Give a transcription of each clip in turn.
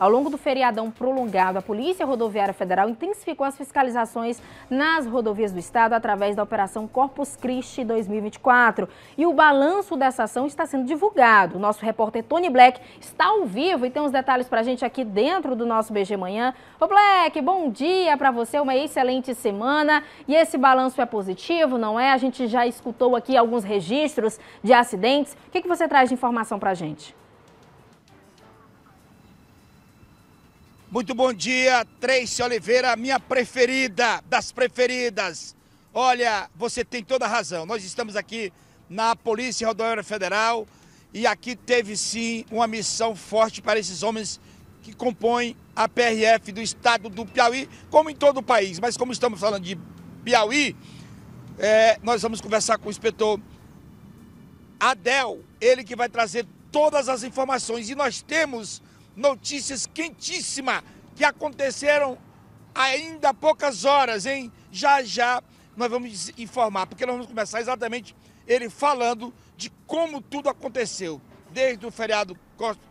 Ao longo do feriadão prolongado, a Polícia Rodoviária Federal intensificou as fiscalizações nas rodovias do estado através da Operação Corpus Christi 2024. E o balanço dessa ação está sendo divulgado. Nosso repórter Tony Black está ao vivo e tem os detalhes para a gente aqui dentro do nosso BG Manhã. Ô Black, bom dia para você, uma excelente semana. E esse balanço é positivo, não é? A gente já escutou aqui alguns registros de acidentes. O que, que você traz de informação para a gente? Muito bom dia, Trace Oliveira, minha preferida das preferidas. Olha, você tem toda a razão. Nós estamos aqui na Polícia Rodoviária Federal e aqui teve sim uma missão forte para esses homens que compõem a PRF do estado do Piauí, como em todo o país. Mas como estamos falando de Piauí, é, nós vamos conversar com o inspetor Adel, ele que vai trazer todas as informações. E nós temos notícias quentíssimas que aconteceram ainda há poucas horas, hein? Já já nós vamos informar, porque nós vamos começar exatamente ele falando de como tudo aconteceu, desde o feriado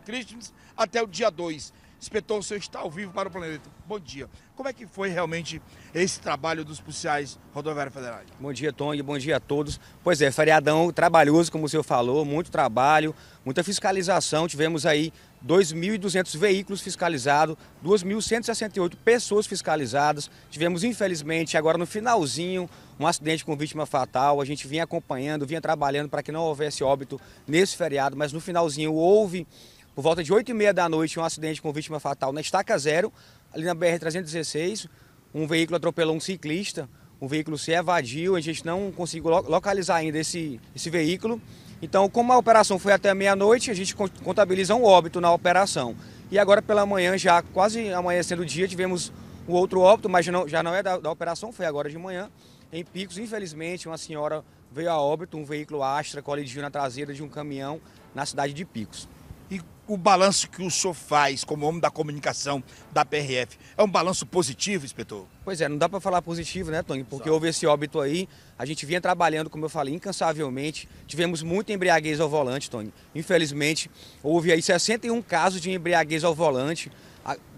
Christmas até o dia 2. Inspetor, o senhor está ao vivo para o planeta. Bom dia. Como é que foi realmente esse trabalho dos policiais rodoviários federais? Bom dia, Tong. Bom dia a todos. Pois é, feriadão trabalhoso, como o senhor falou, muito trabalho, muita fiscalização. Tivemos aí 2.200 veículos fiscalizados, 2.168 pessoas fiscalizadas. Tivemos, infelizmente, agora no finalzinho, um acidente com vítima fatal. A gente vinha acompanhando, vinha trabalhando para que não houvesse óbito nesse feriado, mas no finalzinho houve, por volta de 8 e meia da noite, um acidente com vítima fatal na estaca zero, ali na BR-316. Um veículo atropelou um ciclista, o veículo se evadiu, a gente não conseguiu localizar ainda esse, esse veículo. Então, como a operação foi até meia-noite, a gente contabiliza um óbito na operação. E agora pela manhã, já quase amanhecendo o dia, tivemos o um outro óbito, mas já não, já não é da, da operação, foi agora de manhã. Em Picos, infelizmente, uma senhora veio a óbito, um veículo Astra colidiu na traseira de um caminhão na cidade de Picos. E o balanço que o senhor faz como homem da comunicação da PRF é um balanço positivo, inspetor? Pois é, não dá para falar positivo, né, Tony? Porque Só. houve esse óbito aí, a gente vinha trabalhando, como eu falei, incansavelmente, tivemos muita embriaguez ao volante, Tony. Infelizmente, houve aí 61 casos de embriaguez ao volante.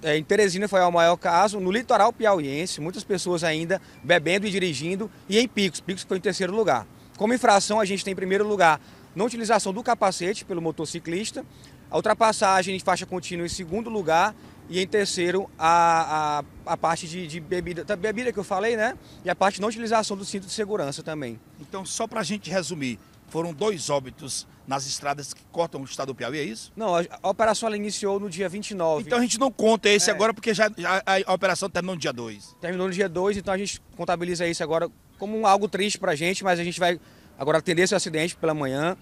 É, em Teresina foi o maior caso, no litoral piauiense, muitas pessoas ainda bebendo e dirigindo, e em Picos, Picos foi em terceiro lugar. Como infração, a gente tem em primeiro lugar não utilização do capacete pelo motociclista, a ultrapassagem em faixa contínua em segundo lugar e em terceiro a, a, a parte de, de bebida, da bebida que eu falei, né? E a parte de não utilização do cinto de segurança também. Então, só para a gente resumir, foram dois óbitos nas estradas que cortam o estado do Piauí, é isso? Não, a, a operação ela iniciou no dia 29. Então a gente não conta esse é. agora porque já, já a, operação terminou no dia 2. Terminou no dia 2, então a gente contabiliza isso agora como algo triste para a gente, mas a gente vai agora atender esse acidente pela manhã,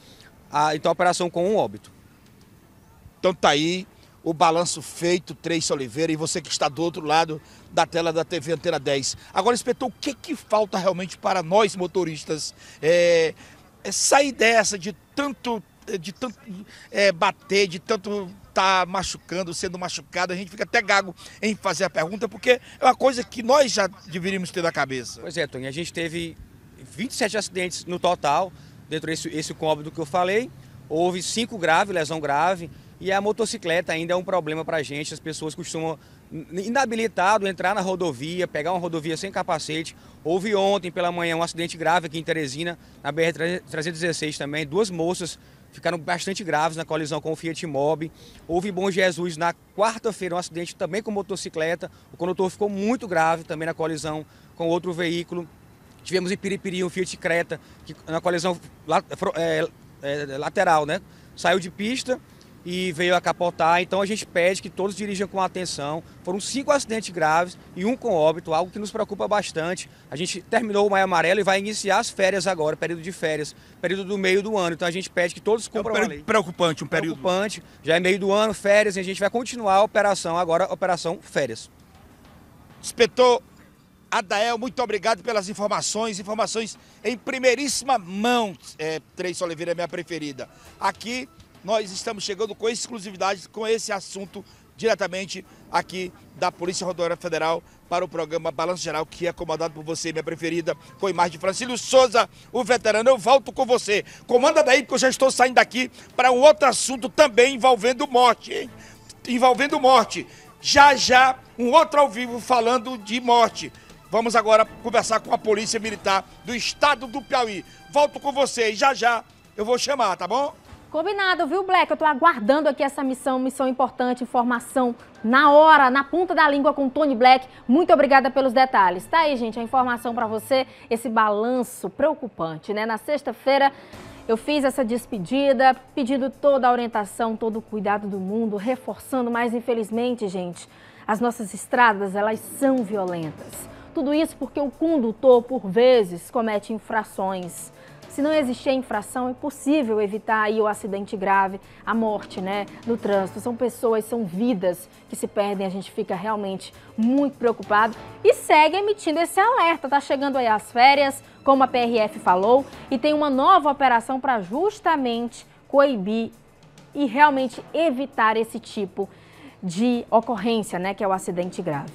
a, ah, então a operação com um óbito. Então tá aí o balanço feito, Três Oliveira, e você que está do outro lado da tela da TV Antena 10. Agora, inspetor, o que, que falta realmente para nós motoristas é, é sair dessa de tanto, de tanto é, bater, de tanto estar tá machucando, sendo machucado? A gente fica até gago em fazer a pergunta, porque é uma coisa que nós já deveríamos ter na cabeça. Pois é, Tony, a gente teve 27 acidentes no total, dentro desse esse cômodo que eu falei. Houve cinco graves, lesão grave, e a motocicleta ainda é um problema para a gente. As pessoas costumam, inabilitado, entrar na rodovia, pegar uma rodovia sem capacete. Houve ontem pela manhã um acidente grave aqui em Teresina, na BR-316 também. Duas moças ficaram bastante graves na colisão com o Fiat Mobi. Houve Bom Jesus na quarta-feira um acidente também com motocicleta. O condutor ficou muito grave também na colisão com outro veículo. Tivemos em Piripiri um Fiat Creta que, na colisão é, é, lateral, né? Saiu de pista e veio a capotar. Então a gente pede que todos dirijam com atenção. Foram cinco acidentes graves e um com óbito, algo que nos preocupa bastante. A gente terminou o Maio Amarelo e vai iniciar as férias agora, período de férias, período do meio do ano. Então a gente pede que todos cumpram é um período a lei. Preocupante, um período. Preocupante. Já é meio do ano, férias, e a gente vai continuar a operação agora, operação férias. Inspetor Adael, muito obrigado pelas informações, informações em primeiríssima mão. É, Três Oliveira é minha preferida. Aqui nós estamos chegando com exclusividade com esse assunto diretamente aqui da Polícia Rodoviária Federal para o programa Balanço Geral, que é comandado por você, minha preferida, com a imagem de Francílio Souza, o veterano. Eu volto com você. Comanda daí, porque eu já estou saindo daqui para um outro assunto também envolvendo morte, hein? Envolvendo morte. Já já, um outro ao vivo falando de morte. Vamos agora conversar com a Polícia Militar do Estado do Piauí. Volto com você. já já eu vou chamar, tá bom? Combinado, viu, Black? Eu tô aguardando aqui essa missão, missão importante, informação na hora, na ponta da língua com Tony Black. Muito obrigada pelos detalhes. Tá aí, gente, a informação para você, esse balanço preocupante, né? Na sexta-feira eu fiz essa despedida, pedindo toda a orientação, todo o cuidado do mundo, reforçando, mas infelizmente, gente, as nossas estradas, elas são violentas. Tudo isso porque o condutor, por vezes, comete infrações se não existir a infração, é possível evitar aí o acidente grave, a morte né, no trânsito. São pessoas, são vidas que se perdem, a gente fica realmente muito preocupado e segue emitindo esse alerta. Tá chegando aí as férias, como a PRF falou, e tem uma nova operação para justamente coibir e realmente evitar esse tipo de ocorrência, né, que é o acidente grave.